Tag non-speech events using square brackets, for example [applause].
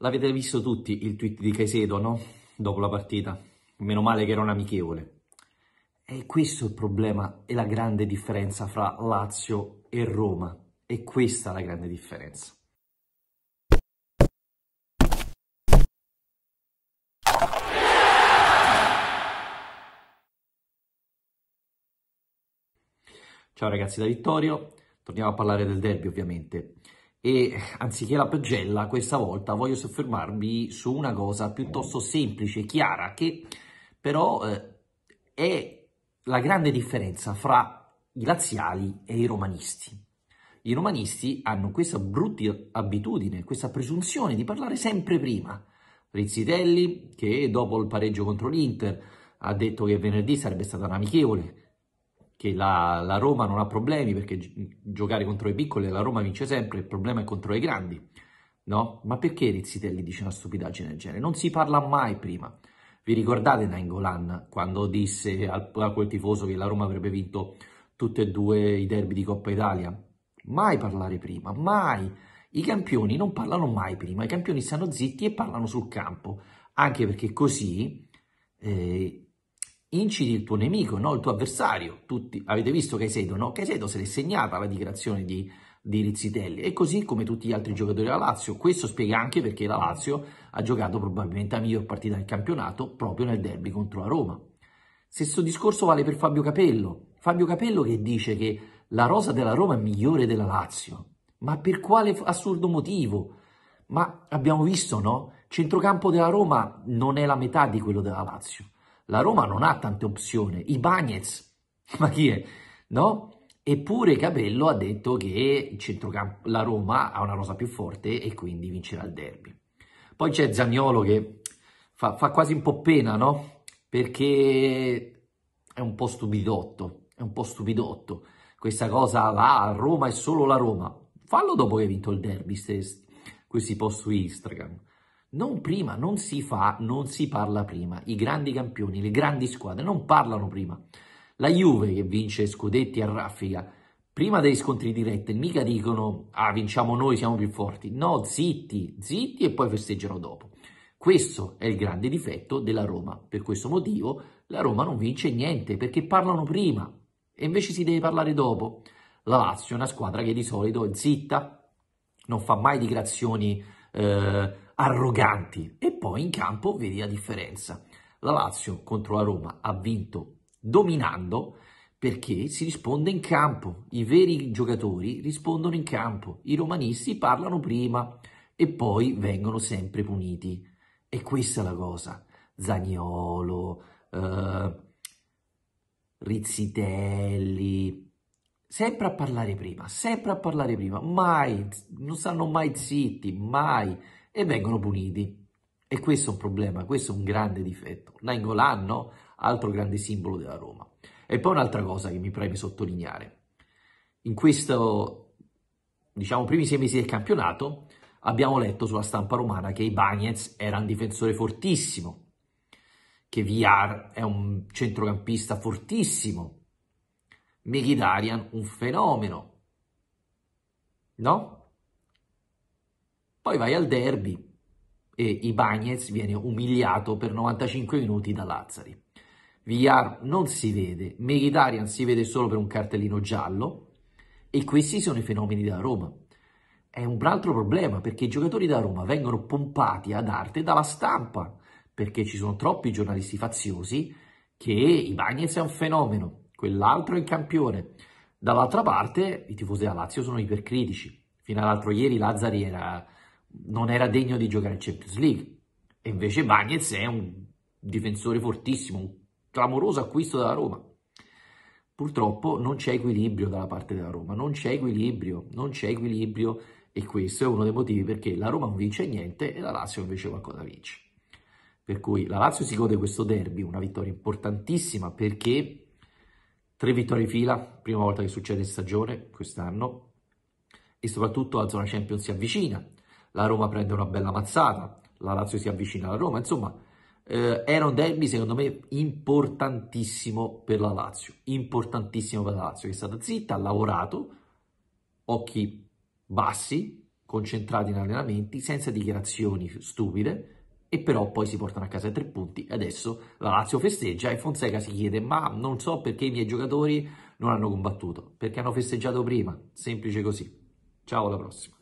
L'avete visto tutti il tweet di Caicedo, no? Dopo la partita. Meno male che era un amichevole. E questo è il problema e la grande differenza fra Lazio e Roma. E questa è la grande differenza. Ciao ragazzi da Vittorio, torniamo a parlare del derby ovviamente e anziché la pagella questa volta voglio soffermarmi su una cosa piuttosto semplice, e chiara, che però eh, è la grande differenza fra i laziali e i romanisti. I romanisti hanno questa brutta abitudine, questa presunzione di parlare sempre prima. Rizzitelli, che dopo il pareggio contro l'Inter ha detto che venerdì sarebbe stata un amichevole, che la, la, Roma non ha problemi perché gi- giocare contro i piccoli la Roma vince sempre, il problema è contro i grandi. No? Ma perché Rizzitelli dice una stupidaggine del genere? Non si parla mai prima. Vi ricordate Nainggolan quando disse al, a quel tifoso che la Roma avrebbe vinto tutti e due i derby di Coppa Italia? Mai parlare prima, mai. I campioni non parlano mai prima, i campioni stanno zitti e parlano sul campo, anche perché così eh, incidi il tuo nemico, no? il tuo avversario. Tutti avete visto Caicedo, no? Caicedo se l'è segnata la dichiarazione di, di Rizzitelli e così come tutti gli altri giocatori della Lazio. Questo spiega anche perché la Lazio ha giocato probabilmente la miglior partita del campionato proprio nel derby contro la Roma. Stesso discorso vale per Fabio Capello. Fabio Capello che dice che la rosa della Roma è migliore della Lazio. Ma per quale assurdo motivo? Ma abbiamo visto, no? Centrocampo della Roma non è la metà di quello della Lazio. La Roma non ha tante opzioni. I Bagnets, [laughs] ma chi è? No? Eppure Capello ha detto che la Roma ha una rosa più forte e quindi vincerà il derby. Poi c'è Zagnolo che fa, fa, quasi un po' pena, no? Perché è un po' stupidotto, è un po' stupidotto. Questa cosa va a Roma è solo la Roma. Fallo dopo che hai vinto il derby, se, questi post su Instagram non prima, non si fa, non si parla prima. I grandi campioni, le grandi squadre non parlano prima. La Juve che vince scudetti a raffica, prima dei scontri diretti, mica dicono ah vinciamo noi, siamo più forti. No, zitti, zitti e poi festeggiano dopo. Questo è il grande difetto della Roma. Per questo motivo la Roma non vince niente perché parlano prima e invece si deve parlare dopo. La Lazio è una squadra che di solito è zitta, non fa mai dichiarazioni eh, arroganti. E poi in campo vedi la differenza. La Lazio contro la Roma ha vinto dominando perché si risponde in campo. I veri giocatori rispondono in campo. I romanisti parlano prima e poi vengono sempre puniti. E questa è la cosa. Zagnolo, eh, Rizzitelli, sempre a parlare prima, sempre a parlare prima, mai, non stanno mai zitti, mai e vengono puniti. E questo è un problema, questo è un grande difetto. Nainggolan, no? Altro grande simbolo della Roma. E poi un'altra cosa che mi preme sottolineare. In questo, diciamo, primi sei mesi del campionato abbiamo letto sulla stampa romana che Ibanez era un difensore fortissimo, che Viar è un centrocampista fortissimo, Mkhitaryan un fenomeno, no? Poi vai al derby e Ibagnez viene umiliato per 95 minuti da Lazzari. Villar non si vede, Mkhitaryan si vede solo per un cartellino giallo e questi sono i fenomeni della Roma. È un altro problema perché i giocatori da Roma vengono pompati ad arte dalla stampa perché ci sono troppi giornalisti faziosi che Ibagnez è un fenomeno, quell'altro è il campione. Dall'altra parte i tifosi della Lazio sono ipercritici. Fino all'altro ieri Lazzari era non era degno di giocare in Champions League. E invece Bagnez è un difensore fortissimo, un clamoroso acquisto della Roma. Purtroppo non c'è equilibrio dalla parte della Roma, non c'è equilibrio, non c'è equilibrio e questo è uno dei motivi perché la Roma non vince niente e la Lazio invece qualcosa vince. Per cui la Lazio si gode questo derby, una vittoria importantissima perché tre vittorie in fila, prima volta che succede in stagione quest'anno, e soprattutto la zona Champions si avvicina, la Roma prende una bella mazzata, la Lazio si avvicina alla Roma, insomma eh, era un derby secondo me importantissimo per la Lazio, importantissimo per la Lazio, che è stata zitta, ha lavorato, occhi bassi, concentrati in allenamenti, senza dichiarazioni stupide, e però poi si portano a casa i tre punti. Adesso la Lazio festeggia e Fonseca si chiede ma non so perché i miei giocatori non hanno combattuto, perché hanno festeggiato prima, semplice così. Ciao, alla prossima.